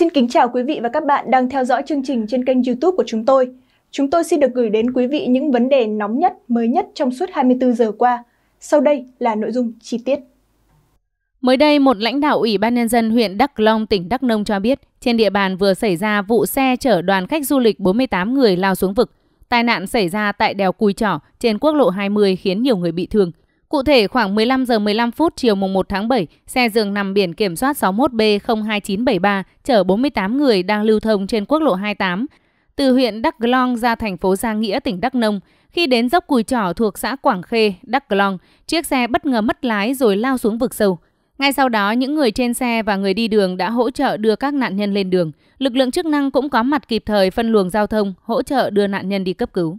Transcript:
Xin kính chào quý vị và các bạn đang theo dõi chương trình trên kênh YouTube của chúng tôi. Chúng tôi xin được gửi đến quý vị những vấn đề nóng nhất, mới nhất trong suốt 24 giờ qua. Sau đây là nội dung chi tiết. Mới đây, một lãnh đạo Ủy ban Nhân dân huyện Đắk Long, tỉnh Đắk Nông cho biết, trên địa bàn vừa xảy ra vụ xe chở đoàn khách du lịch 48 người lao xuống vực. Tai nạn xảy ra tại đèo Cùi Trỏ trên quốc lộ 20 khiến nhiều người bị thương. Cụ thể khoảng 15 giờ 15 phút chiều mùng 1 tháng 7, xe dường nằm biển kiểm soát 61B02973 chở 48 người đang lưu thông trên quốc lộ 28 từ huyện Đắk Long ra thành phố Gia Nghĩa, tỉnh Đắk Nông. Khi đến dốc Cùi Trỏ thuộc xã Quảng Khê, Đắk Long, chiếc xe bất ngờ mất lái rồi lao xuống vực sâu. Ngay sau đó, những người trên xe và người đi đường đã hỗ trợ đưa các nạn nhân lên đường. Lực lượng chức năng cũng có mặt kịp thời phân luồng giao thông, hỗ trợ đưa nạn nhân đi cấp cứu.